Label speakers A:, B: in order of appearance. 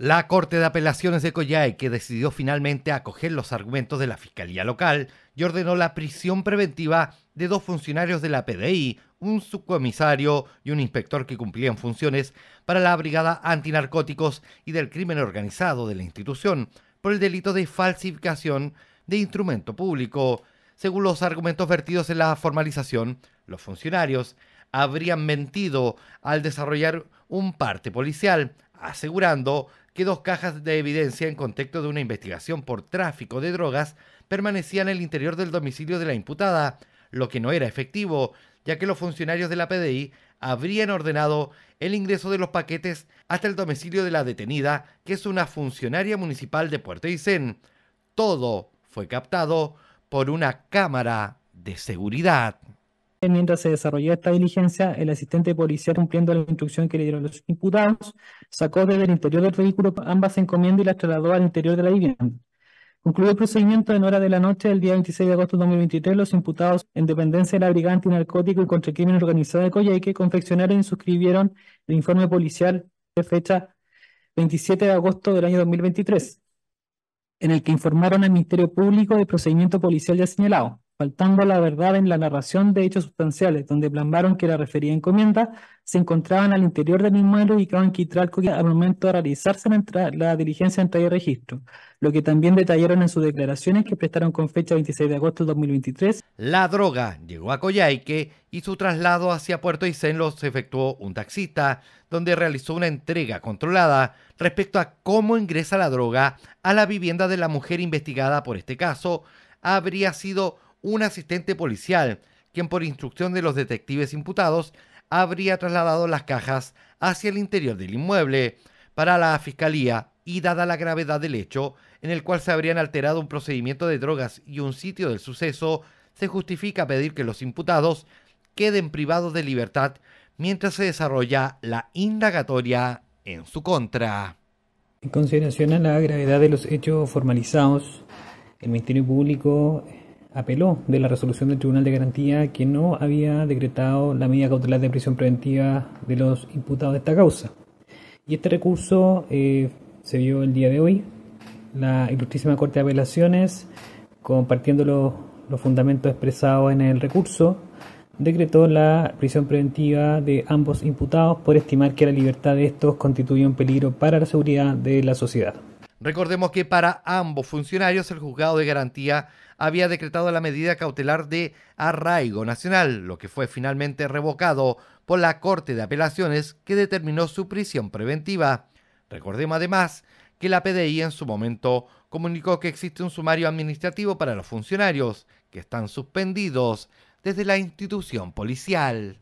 A: La Corte de Apelaciones de Collay, que decidió finalmente acoger los argumentos de la Fiscalía Local y ordenó la prisión preventiva de dos funcionarios de la PDI, un subcomisario y un inspector que cumplían funciones para la Brigada Antinarcóticos y del Crimen Organizado de la institución, por el delito de falsificación de instrumento público. Según los argumentos vertidos en la formalización, los funcionarios habrían mentido al desarrollar un parte policial, asegurando que dos cajas de evidencia en contexto de una investigación por tráfico de drogas permanecían en el interior del domicilio de la imputada, lo que no era efectivo, ya que los funcionarios de la PDI habrían ordenado el ingreso de los paquetes hasta el domicilio de la detenida, que es una funcionaria municipal de Puerto Aysén. Todo fue
B: captado por una cámara de seguridad mientras se desarrolló esta diligencia, el asistente policial, cumpliendo la instrucción que le dieron los imputados, sacó desde el interior del vehículo ambas encomiendas y las trasladó al interior de la vivienda. Concluyó el procedimiento en hora de la noche del día 26 de agosto de 2023. Los imputados en dependencia de la Brigada Antinarcótico y contra el Crimen Organizado de Coyhaique confeccionaron y suscribieron el informe policial de fecha 27 de agosto del año 2023, en el que informaron al Ministerio Público del procedimiento policial ya señalado faltando la verdad en la narración de hechos sustanciales, donde blambaron que la referida encomienda se encontraban al interior del inmueble ubicado en Quitralco al momento de realizarse la, la diligencia de y registro, lo que también detallaron en sus declaraciones que prestaron con fecha 26 de agosto de 2023.
A: La droga llegó a Coyhaique y su traslado hacia Puerto Senlo los efectuó un taxista, donde realizó una entrega controlada respecto a cómo ingresa la droga a la vivienda de la mujer investigada por este caso, habría sido un asistente policial, quien por instrucción de los detectives imputados habría trasladado las cajas hacia el interior del inmueble. Para la fiscalía, y dada la gravedad del hecho, en el cual se habrían alterado un procedimiento de drogas y un sitio del suceso, se justifica pedir que los imputados queden privados de libertad mientras se desarrolla la indagatoria en su contra.
B: En consideración a la gravedad de los hechos formalizados, el Ministerio Público apeló de la resolución del Tribunal de Garantía que no había decretado la medida cautelar de prisión preventiva de los imputados de esta causa. Y este recurso eh, se vio el día de hoy. La Ilustrísima Corte de Apelaciones, compartiendo los, los fundamentos expresados en el recurso, decretó la prisión preventiva de ambos imputados por estimar que la libertad de estos constituye un peligro para la seguridad de la sociedad.
A: Recordemos que para ambos funcionarios el juzgado de garantía había decretado la medida cautelar de arraigo nacional, lo que fue finalmente revocado por la Corte de Apelaciones que determinó su prisión preventiva. Recordemos además que la PDI en su momento comunicó que existe un sumario administrativo para los funcionarios que están suspendidos desde la institución policial.